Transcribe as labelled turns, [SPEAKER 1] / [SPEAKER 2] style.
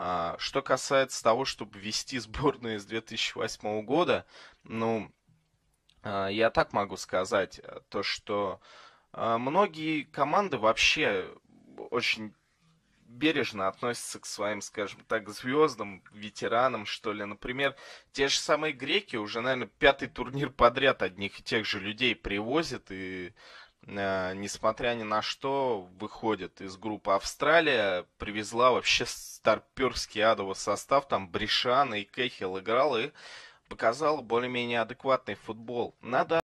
[SPEAKER 1] А, что касается того, чтобы вести сборную с 2008 года, ну, а, я так могу сказать, э, то, что а, многие команды вообще очень бережно относятся к своим, скажем так, звездам, ветеранам, что ли. Например, те же самые греки уже, наверное, пятый турнир подряд одних и тех же людей привозят и Э, несмотря ни на что, выходит из группы Австралия, привезла вообще старперский адовый состав, там Бришан и Кехил играл и показал более-менее адекватный футбол. Надо